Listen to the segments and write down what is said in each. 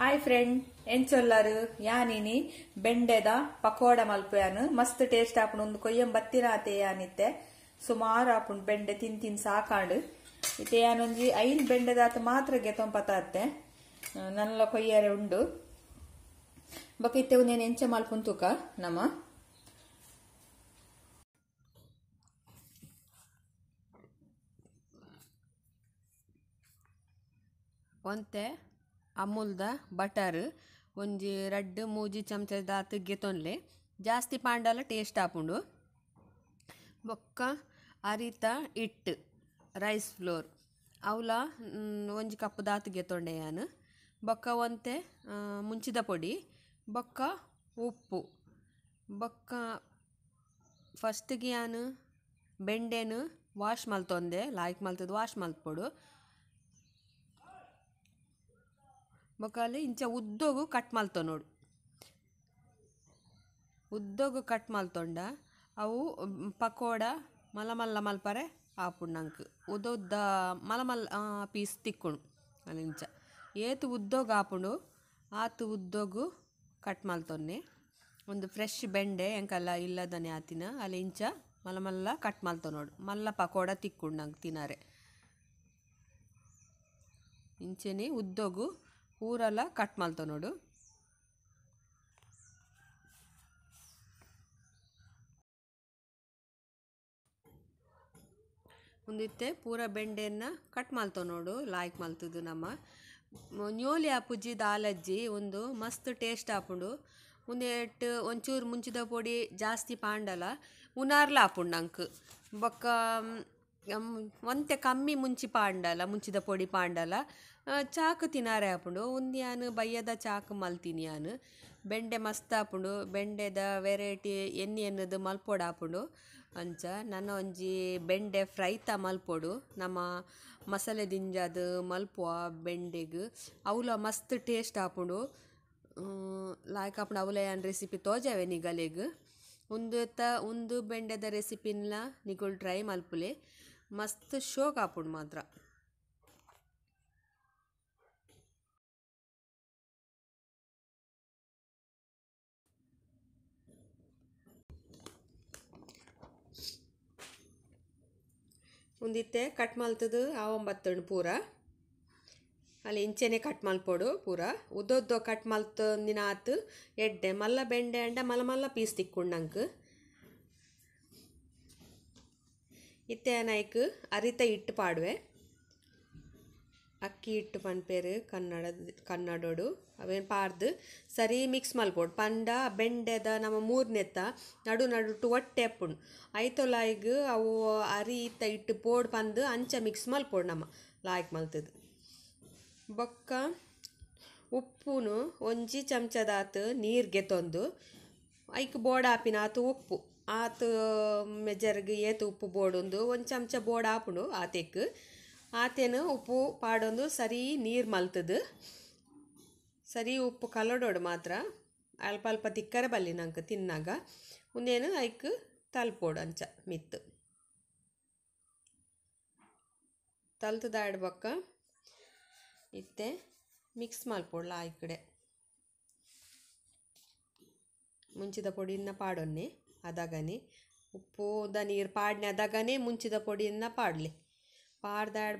hi friend ಎಂಚೊಲ್ಲಾರು ಯಾನಿನಿ ಬೆಂಡೆದ ಪಕೋಡ ಮಲ್ಪೆಯಾನು ಮಸ್ತ್ ಟೇಸ್ಟ್ ಆಪುಂಡು ಒಂದು ಕೊಯ್ಯಂ ಬತ್ತಿನಾತೆ ಯಾನಿತ್ತೆ ಸುಮಾರು ಆಪುಂಡು ಬೆಂಡೆ ತಿನ್ ತಿನ್ ಸಾಕಾಂಡು ಇತ್ತೆ ಯಾನೊಂಜಿ ಐನ್ ಬೆಂಡೆದಾತ ಮಾತ್ರ ತೊಂಪತಾತೆ ನನ್ನ ಕೊಯ್ಯರೆ ಉಂಡು ಬಕ ಇತ್ತೆ ಒಂದೇನು ಎಂಚ ಮಲ್ಪುನ್ ತೂಕ ನಮ್ಮ ಒಂತೆ ಅಮುಲ್ದ ಬಟರ್ ಒಂಜಿ ರಡ್ಡ್ ಮೂಜಿ ಚಮಚ ತಿಗ್ಗೆ ತೊನ್ಲೆ ಜಾಸ್ತಿ ಪಾಂಡಲ ಟೇಸ್ಟ್ ಆಪುಂಡು ಬೊಕ್ಕ ಅರಿತ ಇಟ್ಟು ರೈಸ್ ಫ್ಲೋರ್ ಅವಲ ಒಂಜಿ ಕಪ್ ದಾತಿಗೆ ತೊಂಡೆ ಯಾನು ಬೊಕ್ಕ ಒಂತೆ ಮುಂಚಿದ ಪೊಡಿ ಬೊಕ್ಕ ಉಪ್ಪು ಬೊಕ್ಕ ಫಸ್ಟಿಗೆ ಯಾನು ಬೆಂಡೆನು ವಾಶ್ ಮಲ್ತೊಂದೆ ಲಾಯ್ಕ್ ಮಲ್ತದ್ದು ವಾಶ್ ಮಲ್ಪೊಡು ಬೊಕಾಲ್ ಇಂಚ ಉದ್ದೋಗು ಕಟ್ ನೋಡು ಉದ್ದೋಗು ಕಟ್ ಮಲ್ತೊಂಡ ಅವು ಪಕೋಡ ಮಲಮಲ್ಲ ಮಲ್ಲ ಮಲ್ಪರೆ ಆಪುಂಡು ಉದ್ದ ಉದ್ದ ಮಲ ಪೀಸ್ ತಿಕ್ಕುಣು ಅಲ್ಲಿ ಇಂಚ ಏತು ಉದ್ದೋಗ ಆಪುಂಡು ಆತು ಉದ್ದೋಗು ಕಟ್ ಮಲ್ತೊನ್ನೆ ಒಂದು ಫ್ರೆಶ್ ಬೆಂಡೆ ಎಂಕಲ್ಲ ಇಲ್ಲದನೆ ಆತಿನ ಅಲ್ಲಿ ಇಂಚ ಮಲ್ಲ ಮಲ್ಲ ಕಟ್ ಮಾಲ್ತೋ ನೋಡು ಮಲ್ಲ ಪಕೋಡ ತಿಕ್ಕುಣ್ಣಂಗೆ ತಿನಾರೆ ತಿನ್ನಾರೆ ಇಂಚೆನೆ ಉದ್ದೋಗು ಊರೆಲ್ಲ ಕಟ್ ಮಾಡ್ತಾವೆ ನೋಡು ಮುಂದಿತ್ತೆ ಪೂರ ಬೆಂಡೆಯನ್ನು ಕಟ್ ಮಾಲ್ತೋ ನೋಡು ಲಾಯ್ಕ್ ಮಾಲ್ತದ್ದು ನಮ್ಮ ನ್ಯೋಲಿ ಅಪ್ಪುಜ್ಜಿ ದಾಲಜ್ಜಿ ಒಂದು ಮಸ್ತ್ ಟೇಸ್ಟ್ ಹಾಪುಂಡು ಒಂದು ಎಟ್ಟು ಒಂಚೂರು ಮುಂಚಿದ ಪೊಡಿ ಜಾಸ್ತಿ ಪಾಂಡಲ ಉನಾರ್ಲ ಹಾಪುಂಡು ಅಂಕ್ ಬೊಕ್ಕ ಒಂತೆ ಕಮ್ಮಿ ಮುಂಚಿ ಪಾಂಡಲ ಮುಂಚಿದ ಪೊಡಿ ಪಾಂಡಲ ಚಾಕ್ ತಿನಾರೆ ಆಪುಂಡು ಉಂದ್ಯಾನ್ ಬಯ್ಯದ ಚಾಕ್ ಮಲ್ತಿನಿಯಾನ್ ಬೆಂಡೆ ಮಸ್ತ್ ಆಪುಂಡು ಬೆಂಡೆದ ವೆರೈಟಿ ಎನ್ನಿ ಎನ್ನದು ಮಲ್ಪೊಡು ಆಪುಂಡು ಅಂಚ ನನ್ನ ಒಂಜಿ ಬೆಂಡೆ ಫ್ರೈ ತ ಮಲ್ಪೊಡು ನಮ್ಮ ಮಸಾಲೆ ದಿಂಜಾದ್ ಮಲ್ಪುವ ಬೆಂಡೆಗ ಅವ್ಲ ಮಸ್ತ್ ಟೇಸ್ಟ್ ಆಪುಂಡು ಲಾಯ್ಕ್ ಆಪುಂಡು ಅವ್ಲ ಏನು ರೆಸಿಪಿ ತೋಜಾವೆ ನಿಗಲೆಗ್ ಉಂದು ತ ಉಂದು ಬೆಂಡೆದ ರೆಸಿಪಿನ ನಿಕುಲು ಟ್ರೈ ಮಲ್ಪುಲೆ ಮಸ್ತ್ ಶೋಕ್ ಆಪುಂಡು ಮಾತ್ರ ಮುಂದಿತ್ತೆ ಕಟ್ ಮಲ್ತದು ಆ ಒಂಬತ್ತಣ್ಣು ಪೂರ ಅಲ್ಲಿ ಇಂಚೆನೆ ಕಟ್ ಮಲ್ಪೋಡು ಪೂರ ಉದ್ದೊದ್ದು ಕಟ್ ಮಾಲ್ತ ದಿನ ಆತು ಎಡ್ಡೆ ಮಲ್ಲ ಬೆಂಡೆ ಅಂಡ ಮಲ್ಲ ಮಲ್ಲ ಪೀಸ್ ತಿಕ್ಕೊಂಡು ಇತ್ತೆ ನಾಯ್ಕ ಅರಿತ ಇಟ್ಟು ಪಾಡುವೆ ಅಕ್ಕಿ ಹಿಟ್ಟು ಪನ್ಪೇರು ಕನ್ನಡದ ಕನ್ನಡೋಡು ಅವೇನು ಪಾರ್ದು ಸರಿ ಮಿಕ್ಸ್ ಮಲ್ಪೊಡು ಪಂಡ ಬೆಂಡೆದ ನಮ್ಮ ಮೂರ್ನೆತ್ತ ನಡು ನಡುಟ್ಟು ಒಟ್ಟೆ ಅಪ್ಪುಣ್ಣು ಐತೋ ಲಾಯ್ಗ್ ಅವು ಅರಿ ಇತ್ತ ಇಟ್ಟು ಪೋಡ್ ಪಂದು ಅಂಚ ಮಿಕ್ಸ್ ಮಲ್ಪೊಡು ನಮ್ಮ ಲಾಯ್ಕ್ ಮಲ್ತದು ಬೊಕ್ಕ ಉಪ್ಪುನು ಒಂಜಿ ಚಮಚದಾತ ನೀರಿಗೆ ತಂದು ಐಕ್ ಹಾಪಿನ ಆತು ಉಪ್ಪು ಆತು ಮೆಜರ್ಗೆ ಏತು ಉಪ್ಪು ಬೋಡೊಂದು ಒಂದು ಚಮಚ ಬೋಡ್ ಆಪುಂಡು ಆತಕ್ಕೆ ಆತೇನು ಉಪ್ಪು ಪಾಡೊಂದು ಸರಿ ನೀರು ಮಲ್ತದ ಸರಿ ಉಪ್ಪು ಕಲಡೋಡು ಮಾತ್ರ ಅಲ್ಪ ಅಲ್ಪ ತಿಕ್ಕರೆ ಬಲ್ಲಿ ನಂಗೆ ತಿನ್ನಾಗ ಮುಂದೇನು ಐಕ್ ತಲ್ಪೋಡು ಅಂಚ ಮಿತ್ತು ತಲ್ತದ ಬಕ್ಕ ಇತ್ತೆ ಮಿಕ್ಸ್ ಮಲ್ಪೊಡ್ಲ ಆಯ್ಕಡೆ ಕಡೆ ಮುಂಚಿದ ಪೊಡಿನ ಪಾಡೊನ್ನೆ ಉಪ್ಪು ದ ನೀರು ಪಾಡ್ನೆ ಅದಾಗನೆ ಮುಂಚಿದ ಪುಡಿಯನ್ನ ಪಾಡಲಿ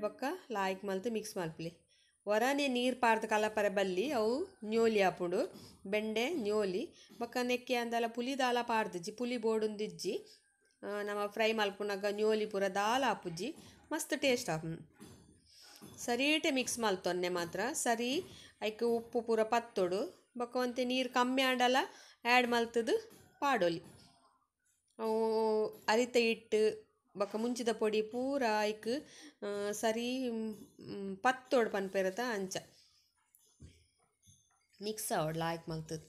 ಬಕ್ಕ ಲಾಯ್ಕ್ ಮಲ್ತು ಮಿಕ್ಸ್ ಮಲ್ಪಲಿ ವರನೆ ನೀರು ಪಾರ್ದ ಕಲಪರ ಬಲ್ಲಿ ಅವು ನ್ಯೋಲಿ ಆಪುಂಡು ಬೆಂಡೆ ನ್ಯೋಲಿ ಬಕ್ಕ ನೆಕ್ಕೆ ಅಂದಲ ಪುಲಿ ದಾಲ ಪಾಡ್ದಿಜ್ಜಿ ಪುಲಿ ಬೋಡುಂದಿಜ್ಜಿ ನಮ್ಮ ಫ್ರೈ ಮಲ್ಪುನಾಗ ನ್ಯೋಲಿ ಪೂರ ದಾಲ ಅಪ್ಪುಜ್ಜಿ ಮಸ್ತ್ ಟೇಸ್ಟ್ ಸರಿ ಸರೀಟೆ ಮಿಕ್ಸ್ ಮಲ್ತೊನ್ನೆ ಮಾತ್ರ ಸರಿ ಐಕ್ ಉಪ್ಪು ಪೂರ ಪತ್ತೊಡು ಬಕ್ಕ ಒಂತೆ ನೀರು ಕಮ್ಮಿ ಆಂಡಲ ಆ್ಯಡ್ ಮಲ್ತದು ಪಾಡೊಲಿ ಅವು ಅರಿತ ಇಟ್ಟು ಬೊಕ ಮುಂಚಿದ ಪೊಡಿ ಪೂರ ಐಕ್ ಸರಿ ಪತ್ತೋಡು ಪನ್ಪೇರತ ಅಂಚ ಮಿಕ್ಸ್ ಆವಡ್ಲ ಆಯ್ಕೆ ಮಲ್ತದ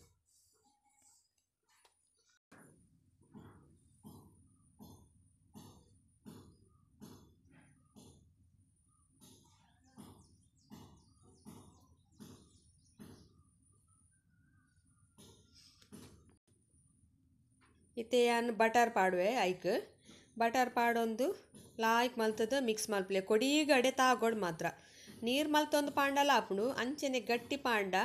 ಇತ್ತೆ ಯಾನ್ ಬಟರ್ ಪಾಡುವೆ ಐಕ್ ಬಟರ್ ಪಾಡೊಂದು ಲಾಯ್ಕ್ ಮಲ್ತದ ಮಿಕ್ಸ್ ಮಲ್ಪಲೆ ಕೊಡೀಗಡೆ ತಾಗೊಡು ಮಾತ್ರ ನೀರು ಮಲ್ತೊಂದು ಪಾಂಡಲ ಆಪುಂಡು ಅಂಚೆನೆ ಗಟ್ಟಿ ಪಾಂಡ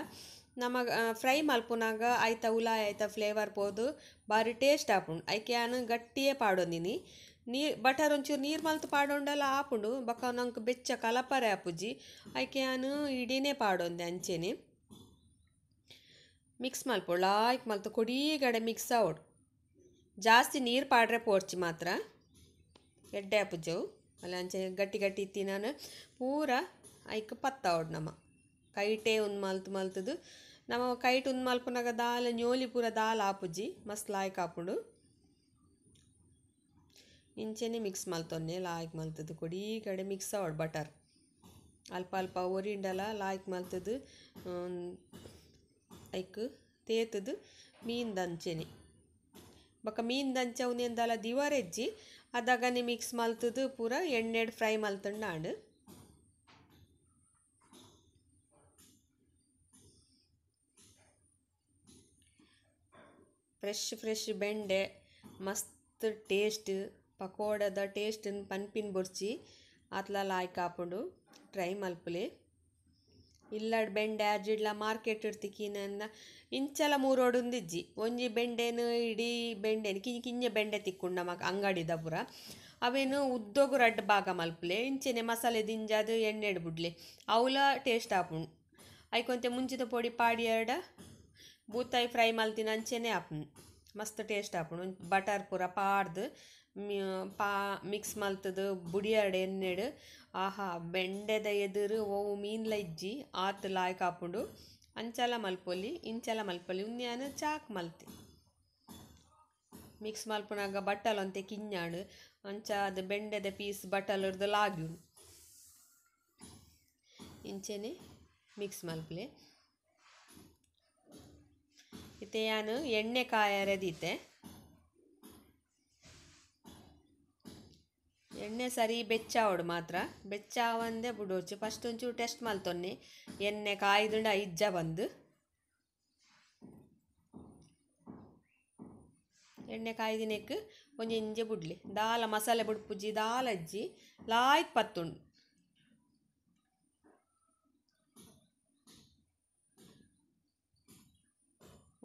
ನಮಗ ಫ್ರೈ ಮಲ್ಪುನಾಗ ಆಯ್ತಾ ಉಲಾಯ್ ಆಯ್ತಾ ಫ್ಲೇವರ್ ಪೋದು ಭಾರಿ ಟೇಸ್ಟ್ ಆಪುಂಡು ಆಯ್ಕೆ ನಾನು ಗಟ್ಟಿಯೇ ಪಾಡೊಂದಿನಿ ನೀ ಬಟರ್ ಒಂಚೂರು ನೀರು ಮಲ್ತು ಪಾಡೊಂಡಲ್ಲ ಆಪುಂಡು ಬೊಕ್ಕ ನಂಗೆ ಬೆಚ್ಚ ಕಲಪರೆ ಪುಜ್ಜಿ ಆಯ್ಕೆ ಅನ್ನು ಇಡೀನೇ ಪಾಡೊಂದೆ ಅಂಚೆನೆ ಮಿಕ್ಸ್ ಮಲ್ಪು ಲಾಯ್ಕ್ ಮಲ್ತು ಕೊಡೀಗಡೆ ಮಿಕ್ಸ್ ಆವಡು ಜಾಸ್ತಿ ನೀರು ಪಾಡ್ರೆ ಪೋರ್ಚಿ ಮಾತ್ರ ಎಡ್ಡೆ ಆಪುಜ್ಜವು ಅಲ್ಲ ಅಂಚೆ ಗಟ್ಟಿ ಗಟ್ಟಿ ನಾನು ಪೂರ ಐಕ್ ಪತ್ತಾವಡ್ ನಮ್ಮ ಕೈಟೇ ಉನ್ ಮಲ್ತು ಮಲ್ತದು ನಮ್ಮ ಕೈಟ್ ಉನ್ ಮಲ್ಪನಾಗ ದಾಲ್ ನ್ಯೋಲಿ ಪೂರ ದಾಲ್ ಆಪುಜ್ಜಿ ಮಸ್ತ್ ಲಾಯ್ಕ್ ಆಪುಂಡು ಇಂಚೆನೆ ಮಿಕ್ಸ್ ಮಲ್ತೊನ್ನೆ ಲಾಯ್ಕ್ ಮಲ್ತದು ಕೊಡಿ ಕಡೆ ಮಿಕ್ಸ್ ಆವಡ್ ಬಟರ್ ಅಲ್ಪ ಅಲ್ಪ ಒರಿಂಡಲ ಲಾಯ್ಕ್ ಮಲ್ತದು ಐಕ್ ತೇತದು ಮೀನ್ ದಂಚೆನೆ ಬೊಕ್ಕ ಮೀನ್ ದಂಚ ಉಂದೆಂದಲ ದಿವಾರೆಜ್ಜಿ ಅದಾಗನಿ ಮಿಕ್ಸ್ ಮಲ್ತುದು ಪೂರ ಎಣ್ಣೆಡ್ ಫ್ರೈ ಮಲ್ತಂಡು ನಾಡು ಫ್ರೆಶ್ ಫ್ರೆಶ್ ಬೆಂಡೆ ಮಸ್ತ್ ಟೇಸ್ಟ್ ಪಕೋಡದ ಟೇಸ್ಟನ್ನು ಪನ್ಪಿನ ಬುರ್ಚಿ ಅತ್ಲ ಲಾಯ್ಕ್ ಹಾಕೊಂಡು ಟ್ರೈ ಮಲ್ಪುಲೆ ಇಲ್ಲಡ್ ಬೆಂಡೆ ಅಜಿಡ್ಲ ಮಾರ್ಕೆಟ್ ಇರ್ತಿಕ್ಕಿನಂದ ಇಂಚಲ ಇಜ್ಜಿ ಒಂಜಿ ಬೆಂಡೆನು ಇಡೀ ಬೆಂಡೆನು ಕಿಂಜಿ ಕಿಂಜ ಬೆಂಡೆ ತಿಕ್ಕುಂಡು ಮಗ ಅಂಗಡಿದ ಪೂರ ಅವೇನು ಉದ್ದೋಗು ರಡ್ ಭಾಗ ಮಲ್ಪುಲೆ ಇಂಚೆನೆ ಮಸಾಲೆ ದಿಂಜಾದು ಎಣ್ಣೆಡ್ ಬುಡ್ಲೆ ಅವಲ ಟೇಸ್ಟ್ ಆಪುಂಡು ಐಕೊಂತೆ ಮುಂಚಿದ ಪೊಡಿ ಎರಡ ಬೂತಾಯಿ ಫ್ರೈ ಮಲ್ತಿನ ಅಂಚೆನೆ ಆಪುಂಡು ಮಸ್ತ್ ಟೇಸ್ಟ್ ಆಪುಂಡು ಬಟರ್ ಪೂರ ಪಾಡ್ದು ಪಾ ಮಿಕ್ಸ್ ಬುಡಿ ಅಡೆ ബുടിയാടെന്നെട് ಆಹಾ ಬೆಂಡೆದ ಎದುರು ಓ ಮೀನ್ ಲಜ್ಜಿ ಆತ್ ಲಾಯ್ ಕಾಪುಂಡು ಅಂಚಲ ಮಲ್ಪೊಲಿ ಇಂಚಲ ಮಲ್ಪೊಲಿ ಉನ್ಯಾನ ಚಾಕ್ ಮಲ್ತಿ ಮಿಕ್ಸ್ ಮಲ್ಪುನಾಗ ಬಟ್ಟಲು ಅಂತೆ ಕಿಂಜಾಡು ಅಂಚ ಅದು ಬೆಂಡೆದ ಪೀಸ್ ಬಟ್ಟಲರ್ದು ಲಾಗ್ಯುಂಡು ಇಂಚೆನೆ ಮಿಕ್ಸ್ ಮಲ್ಪಲೆ ಇತ್ತೆ ಯಾನು ಎಣ್ಣೆ ಕಾಯರದೀತೆ ಎಣ್ಣೆ ಸರಿ ಬೆಚ್ಚಾವಡು ಮಾತ್ರ ಬೆಚ್ಚಾವಂದೆ ಬಿಡೋಚು ಫಸ್ಟ್ ಒಂಚೂರು ಟೆಸ್ಟ್ ಮಲ್ತೊನ್ನೆ ಎಣ್ಣೆ ಕಾಯ್ದುಂಡ ಇಜ್ಜ ಬಂದು ಎಣ್ಣೆ ಕಾಯ್ದಿನಕ್ಕೆ ಒಂಜಿ ಇಂಜೆ ಬಿಡ್ಲಿ ದಾಲ ಮಸಾಲೆ ಪುಜ್ಜಿ ದಾಲ ಅಜ್ಜಿ ಲಾಯ್ಕ್ ಪತ್ತುಂಡು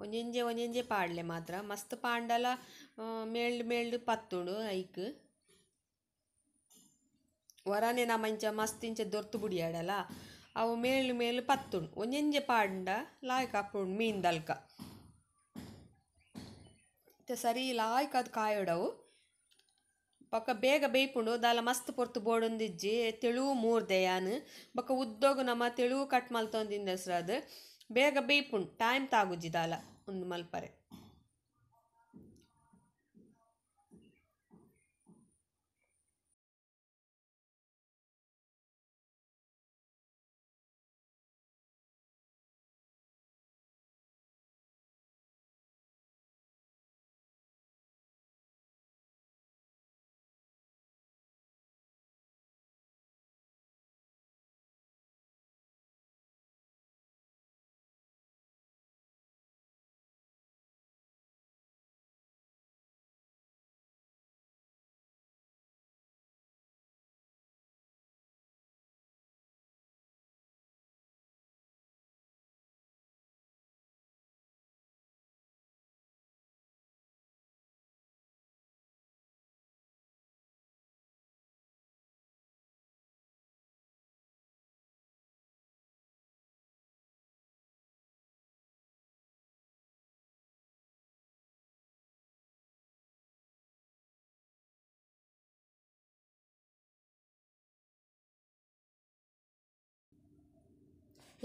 ಒಂಜಿಂಜೆ ಒಂಜಿಂಜೆ ಪಾಡ್ಲೆ ಮಾತ್ರ ಮಸ್ತ್ ಪಾಂಡಲ ಮೇಳ್ ಮೇಳ್ ಪತ್ತುಂಡು ಐಕ್ ವರನೆ ನಮ ಇಂಚ ಮಸ್ತ್ ಇಂಚ ದೊರ್ತು ಬುಡಿಯಾಡಲ ಅವು ಮೇಲು ಮೇಲು ಪತ್ತುಂಡು ಒಂಜೆಂಜ ಪಾಡಂಡ ಲಾಯ್ಕ ಅಪ್ಪುಂಡು ಮೀನ್ ದಲ್ಕ ಸರಿ ಲಾಯ್ಕ ಅದು ಕಾಯೋಡವು ಬೊಕ್ಕ ಬೇಗ ಬೇಯ್ಪುಂಡು ದಾಲ ಮಸ್ತ್ ಪೊರ್ತು ಬೋಡೊಂದಿಜ್ಜಿ ತೆಳುವು ಮೂರ್ ದಯಾನು ಬೊಕ್ಕ ಉದ್ದೋಗು ನಮ್ಮ ತೆಳುವು ಕಟ್ ಹೆಸರು ಅದು ಬೇಗ ಬೇಯ್ಪುಂಡು ಟೈಮ್ ತಾಗುಜ್ಜಿ ದಾಲ ಒಂದು ಮಲ್ಪರೆ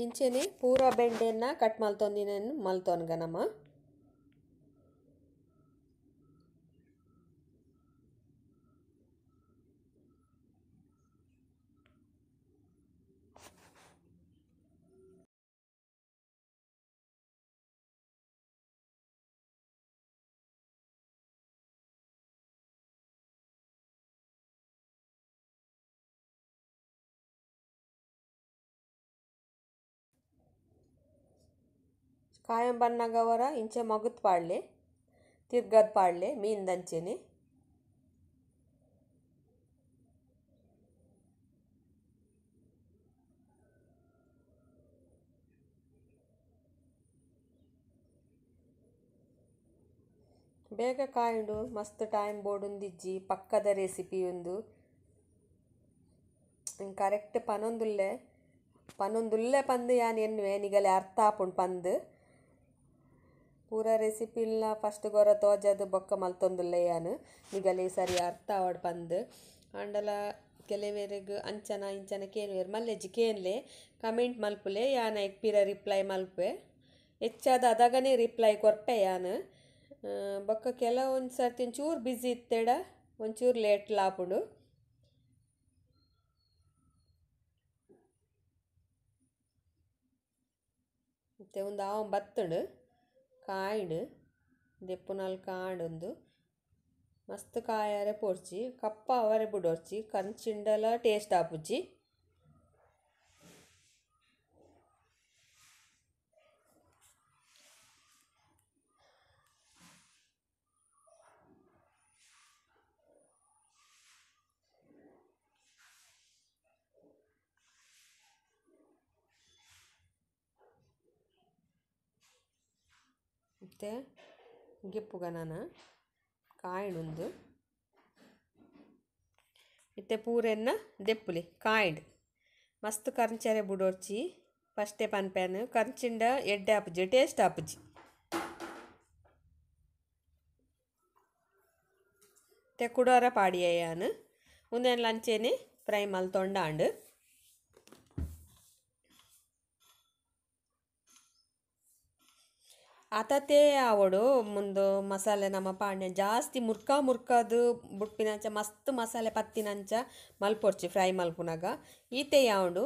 ಇಂಚೆನೆ ಪೂರ ಬೆಂಡೆನ ಕಟ್ ಮಲ್ತೊಂದಿನ ಮಲ್ತೊನ್ಗ ನಮ್ಮ ಕಾಯಂ ಬಣ್ಣಗವರ ಇಂಚೆ ಮಗುತ್ ಪಾಡ್ಲೆ ತಿರ್ಗದ್ ಪಾಡ್ಲೆ ಮೀನ್ದಂಚೆನೆ ಬೇಗ ಕಾಯುಂಡು ಮಸ್ತ್ ಟೈಮ್ ಬೋಡುಂದಿಜ್ಜಿ ಪಕ್ಕದ ರೆಸಿಪಿ ಒಂದು ಕರೆಕ್ಟ್ ಪನೊಂದುಲ್ಲೆ ಪನೊಂದುಲ್ಲೆ ಪಂದು ಯಾನ್ ಎನ್ನುವೆ ನಿಗಲೆ ಅರ್ಥ ಆಪುಂಡು ಪಂದು ಪೂರ ರೆಸಿಪಿಲ್ಲ ಫಸ್ಟ್ ಗೊರ ತೋಜದು ಬೊಕ್ಕ ಮಲ್ತೊಂದುಲ್ಲೆಯಾನು ನಿಗಲೆ ಸರಿ ಅರ್ಥ ಆವಡ್ ಬಂದು ಆಂಡಲ ಕೆಲವೇರೆಗ್ ಅಂಚನ ಇಂಚನ ಕೇನ್ವೇರು ಮಲ್ಲೆಜ್ಜಿ ಕೇನ್ಲೆ ಕಮೆಂಟ್ ಮಲ್ಪುಲೆ ಯಾನ ಎಕ್ಪಿರ ರಿಪ್ಲೈ ಮಲ್ಪೆ ಹೆಚ್ಚಾದ ಅದಾಗೆ ರಿಪ್ಲೈ ಕೊರ್ಪೆ ಯಾನು ಬೊಕ್ಕ ಕೆಲವೊಂದು ಸರ್ತಿ ಒಂಚೂರು ಬ್ಯುಸಿ ಇತ್ತೆಡ ಒಂಚೂರು ಲೇಟ್ ಲಾಪುಡು ಮತ್ತೆ ಒಂದು ಆವ್ ಬತ್ತುಂಡು കായുണ്ട് ദെപ്പ് നാല് ಒಂದು ಮಸ್ತ್ ಕಾಯರೆ ಪೋರ್ಚಿ ಕಪ್ಪ ಅವರೆ ಬುಡೊರ್ಚಿ ಚಿಂಡಲ ಟೇಸ್ಟ್ ಆಪುಜ್ಜಿ ಮತ್ತು ಗಿಪ್ಪುಗನನ ಉಂದು ಇತ್ತೆ ಪೂರೆನ್ನ ದೆಪ್ಪುಲಿ ಕಾಯ್ಡ್ ಮಸ್ತ್ ಕರ್ಂಚರೆ ಬುಡೋರ್ಚಿ ಫಸ್ಟೇ ಪನ್ಪೆನ್ ಕರ್ಚಿಂಡ ಎಡ್ಡೆ ಆಪುಜಿ ಟೇಸ್ಟ್ ಆಪುಜಿ ತೆ ಕುಡೋರ ಪಾಡಿಯಾನು ಮುಂದೆ ಲಂಚೇನೆ ಫ್ರೈ ಮಲ್ತೊಂಡಾಂಡು ತೇ ಅವಳು ಮುಂದು ಮಸಾಲೆ ನಮ್ಮ ಪಾಣ್ಯ ಜಾಸ್ತಿ ಮುರ್ಕ ಮುರ್ಕದು ಬುಡ್ಪಿನಂಚ ಮಸ್ತ್ ಮಸಾಲೆ ಪತ್ತಿನಂಚ ಮಲ್ಪೊರ್ಚಿ ಫ್ರೈ ಮಲ್ಪುನಾಗ ಈತೆ ಯಾವಡು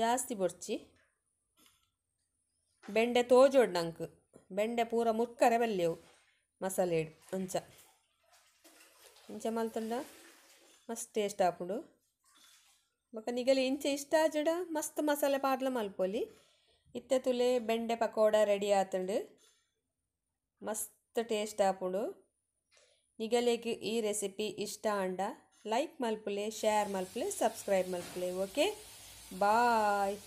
ಜಾಸ್ತಿ ಬೊರ್ಚಿ ಬೆಂಡೆ ತೋಜೋಡು ನಂಗೆ ಬೆಂಡೆ ಪೂರ ಮುರ್ಕರೆ ಬಲ್ಲೆವು ಮಸಾಲೆ ಅಂಚ ಇಂಚ ಮಲ್ತಂಡ ಮಸ್ತ್ ಟೇಸ್ಟ್ ಹಾಕೊಂಡು ಬೊಕ ನಿಗಲಿ ಇಂಚೆ ಇಷ್ಟ ಆಜಡ ಮಸ್ತ್ ಮಸಾಲೆ ಪಾಡ್ಲ ಮಲ್ಪೊಲಿ ತುಲೆ ಬೆಂಡೆ ಪಕೋಡ ರೆಡಿ ಆತಂಡು ಮಸ್ತ್ ಟೇಸ್ಟ್ ಆ ಪುಳು ಈ ರೆಸಿಪಿ ಇಷ್ಟ ಆಡ ಲೈಕ್ ಮಲ್ಪುಲೆ ಶೇರ್ ಮಲ್ಪುಲೆ, ಸಬ್ಸ್ಕ್ರೈಬ್ ಮಲ್ಪುಲೆ ಓಕೆ ಬಾಯ್